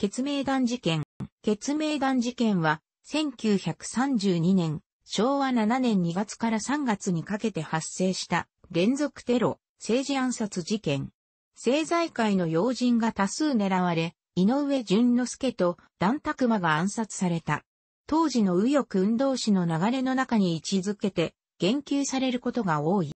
血明弾事件。血明弾事件は、1932年、昭和7年2月から3月にかけて発生した連続テロ、政治暗殺事件。政財界の要人が多数狙われ、井上淳之介と段拓馬が暗殺された。当時の右翼運動史の流れの中に位置づけて、言及されることが多い。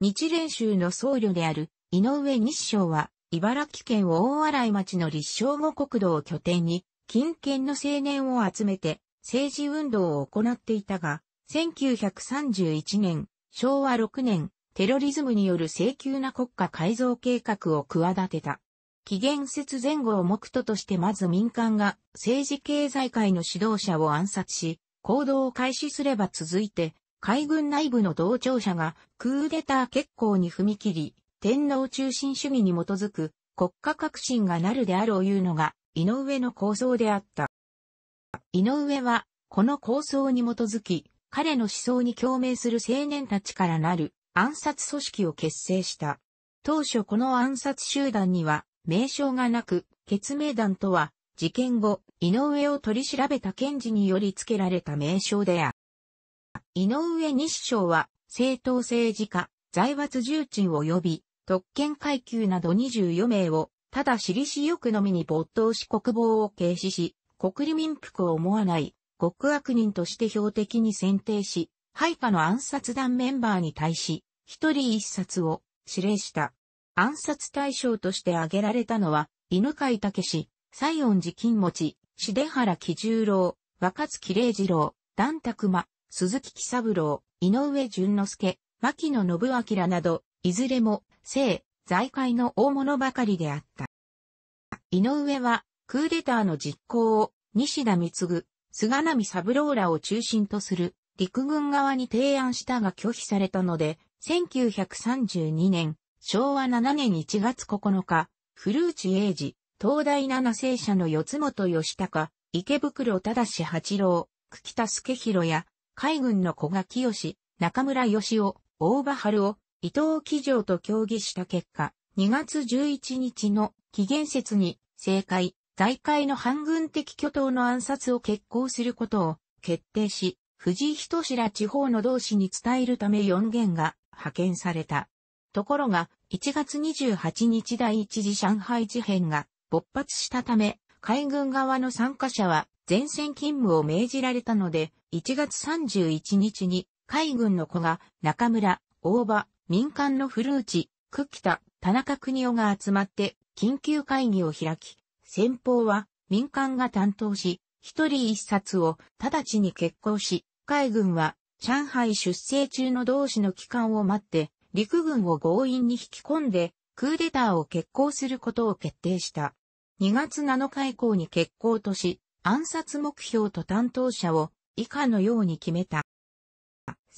日蓮宗の僧侶である井上日章は、茨城県大洗町の立正後国道を拠点に、近県の青年を集めて政治運動を行っていたが、1931年、昭和6年、テロリズムによる請求な国家改造計画を企てた。紀元節前後を目途としてまず民間が政治経済界の指導者を暗殺し、行動を開始すれば続いて、海軍内部の同調者がクーデター決行に踏み切り、天皇中心主義に基づく国家革新がなるであろういうのが井上の構想であった。井上はこの構想に基づき彼の思想に共鳴する青年たちからなる暗殺組織を結成した。当初この暗殺集団には名称がなく、決命団とは事件後、井上を取り調べた検事により付けられた名称である。井上日章は、正当政治家、財閥重鎮を呼び特権階級など24名を、ただ私利私欲のみに没頭し国防を軽視し、国利民服を思わない、極悪人として標的に選定し、配下の暗殺団メンバーに対し、一人一冊を指令した。暗殺対象として挙げられたのは、犬飼武史、西園寺金持、重原喜十郎、若月礼次郎、段拓馬、鈴木喜三郎、井上淳之介、牧野信明など、いずれも政、財界の大物ばかりであった。井上は、クーデターの実行を、西田貢、菅波三郎らを中心とする陸軍側に提案したが拒否されたので、1932年、昭和7年1月9日、古内英治、東大七聖社の四本義高、池袋正八郎、久喜田助弘や、海軍の古賀清、中村義雄、大場春を、伊藤騎乗と協議した結果、2月11日の期限説に政界、財界の反軍的巨頭の暗殺を決行することを決定し、藤井人志ら地方の同志に伝えるため4元が派遣された。ところが、1月28日第一次上海事変が勃発したため、海軍側の参加者は前線勤務を命じられたので、1月31日に海軍の子が中村、大場、民間の古内、久喜田、田中邦夫が集まって緊急会議を開き、先方は民間が担当し、一人一冊を直ちに決行し、海軍は上海出征中の同志の帰還を待って、陸軍を強引に引き込んで、クーデターを決行することを決定した。2月7日以降に決行とし、暗殺目標と担当者を以下のように決めた。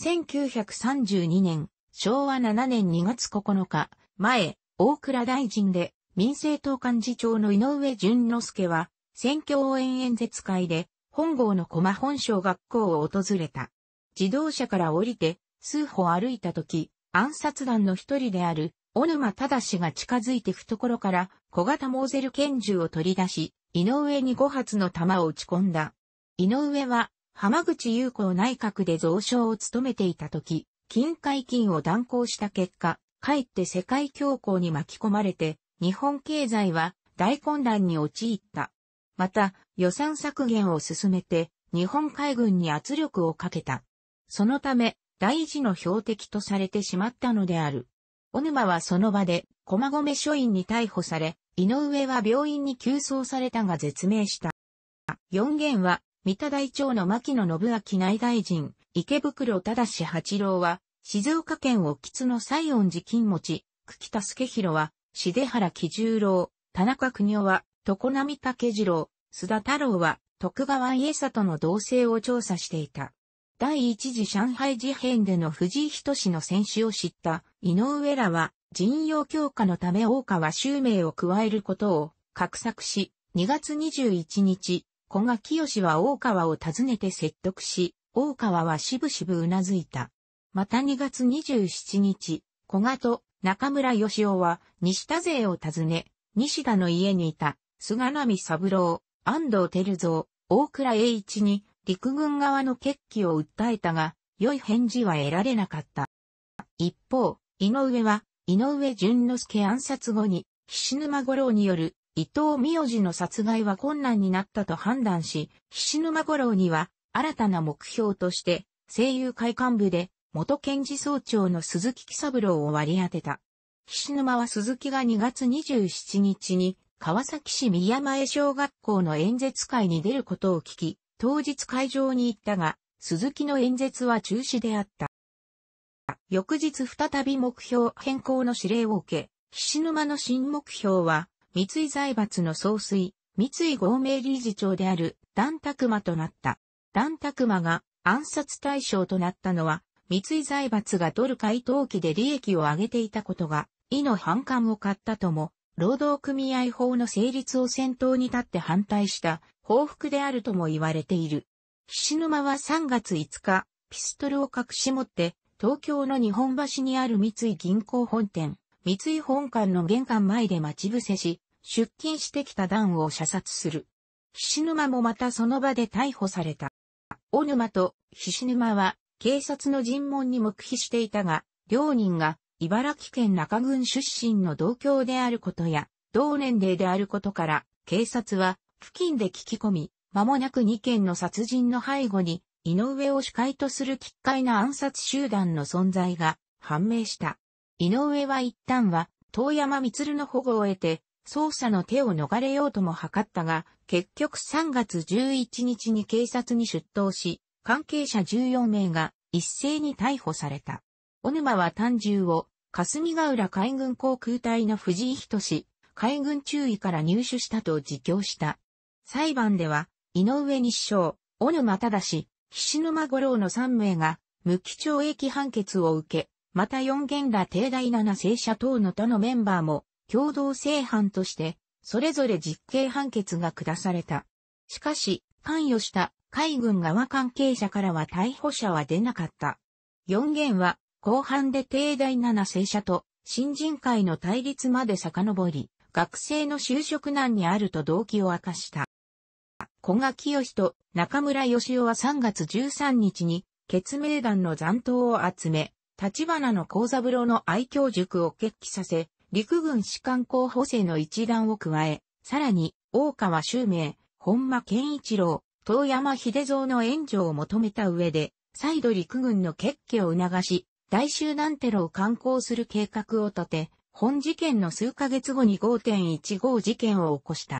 1932年昭和7年2月9日、前、大倉大臣で、民政党幹事長の井上淳之助は、選挙応援演説会で、本郷の駒本省学校を訪れた。自動車から降りて、数歩歩いた時、暗殺団の一人である、小沼正が近づいて懐から小型モーゼル拳銃を取り出し、井上に5発の弾を撃ち込んだ。井上は浜口優子内閣で蔵書を務めていた時、金解禁を断行した結果、かえって世界恐慌に巻き込まれて、日本経済は大混乱に陥った。また、予算削減を進めて、日本海軍に圧力をかけた。そのため、大事の標的とされてしまったのである。小沼はその場で、駒込署員に逮捕され、井上は病院に急送されたが絶命した。4元は、三田大長の牧野信明内大臣、池袋正八郎は、静岡県沖津の西音寺金持、ち、久喜田助弘は、重原喜十郎、田中邦夫は、常並武次郎、須田太郎は、徳川家里の同性を調査していた。第一次上海事変での藤井氏の戦死を知った井上らは、人用強化のため大川襲名を加えることを、画策し、2月21日、小賀清は大川を訪ねて説得し、大川はしぶしぶうなずいた。また2月27日、小賀と中村義夫は西田勢を訪ね、西田の家にいた菅波三郎、安藤照蔵、大倉栄一に陸軍側の決起を訴えたが、良い返事は得られなかった。一方、井上は、井上淳之助暗殺後に、菱沼五郎による伊藤美代の殺害は困難になったと判断し、菱沼五郎には、新たな目標として、声優会幹部で、元検事総長の鈴木喜三郎を割り当てた。岸沼は鈴木が2月27日に、川崎市宮前小学校の演説会に出ることを聞き、当日会場に行ったが、鈴木の演説は中止であった。翌日再び目標変更の指令を受け、岸沼の新目標は、三井財閥の総帥、三井合名理事長である段拓馬となった。段ン・馬が暗殺対象となったのは、三井財閥がドル買い投機で利益を上げていたことが、意の反感を買ったとも、労働組合法の成立を先頭に立って反対した報復であるとも言われている。岸沼は3月5日、ピストルを隠し持って、東京の日本橋にある三井銀行本店、三井本館の玄関前で待ち伏せし、出勤してきた段を射殺する。岸沼もまたその場で逮捕された。小沼と菱沼は警察の尋問に黙秘していたが、両人が茨城県中郡出身の同郷であることや、同年齢であることから、警察は付近で聞き込み、間もなく2件の殺人の背後に、井上を主会とする奇怪な暗殺集団の存在が判明した。井上は一旦は、遠山光の保護を得て、捜査の手を逃れようとも図ったが、結局3月11日に警察に出頭し、関係者14名が一斉に逮捕された。小沼は単銃を霞ヶ浦海軍航空隊の藤井氏、海軍中尉から入手したと自供した。裁判では、井上日章、小沼正、岸沼五郎の3名が無期懲役判決を受け、また4元ら帝大7聖社等の他のメンバーも共同正犯としてそれぞれ実刑判決が下された。しかし、関与した海軍側関係者からは逮捕者は出なかった。4元は、後半で帝大七世社と新人会の対立まで遡り、学生の就職難にあると動機を明かした。古賀清と中村義夫は3月13日に、決命団の残党を集め、立花の幸三郎の愛嬌塾を決起させ、陸軍士官候補生の一覧を加え、さらに、大川修明、本間健一郎、遠山秀蔵の援助を求めた上で、再度陸軍の決起を促し、大集団テロを観光する計画を立て、本事件の数ヶ月後に5.15事件を起こした。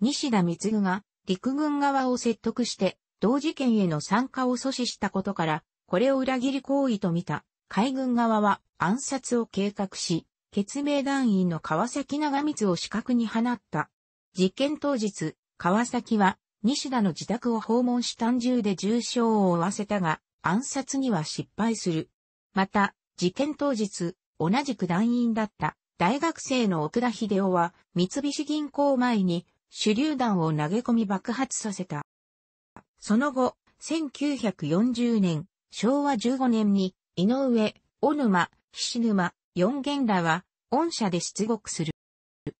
西田光が陸軍側を説得して、同事件への参加を阻止したことから、これを裏切り行為と見た、海軍側は暗殺を計画し、決命団員の川崎長光を死角に放った。事件当日、川崎は西田の自宅を訪問し単銃で重傷を負わせたが、暗殺には失敗する。また、事件当日、同じく団員だった大学生の奥田秀夫は三菱銀行前に手榴弾を投げ込み爆発させた。その後、1940年、昭和15年に井上、小沼、菱沼、四元らは、御社で出獄する。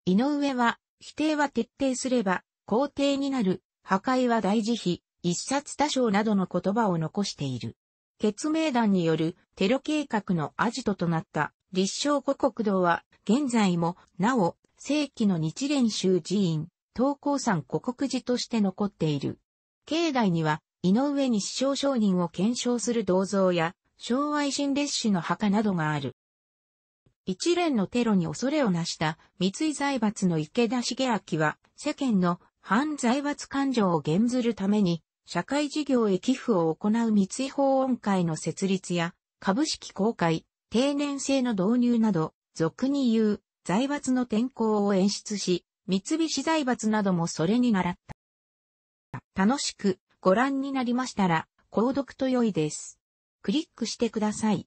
井上は、否定は徹底すれば、皇帝になる、破壊は大事費、一冊多少などの言葉を残している。決命団によるテロ計画のアジトとなった立正五国道は、現在も、なお、正規の日蓮宗寺院、東高山五国寺として残っている。境内には、井上日照商人を検証する銅像や、昭和維新列士の墓などがある。一連のテロに恐れをなした三井財閥の池田茂明は世間の反財閥感情を減ずるために社会事業へ寄付を行う三井法音会の設立や株式公開、定年制の導入など俗に言う財閥の転向を演出し三菱財閥などもそれに習った。楽しくご覧になりましたら購読と良いです。クリックしてください。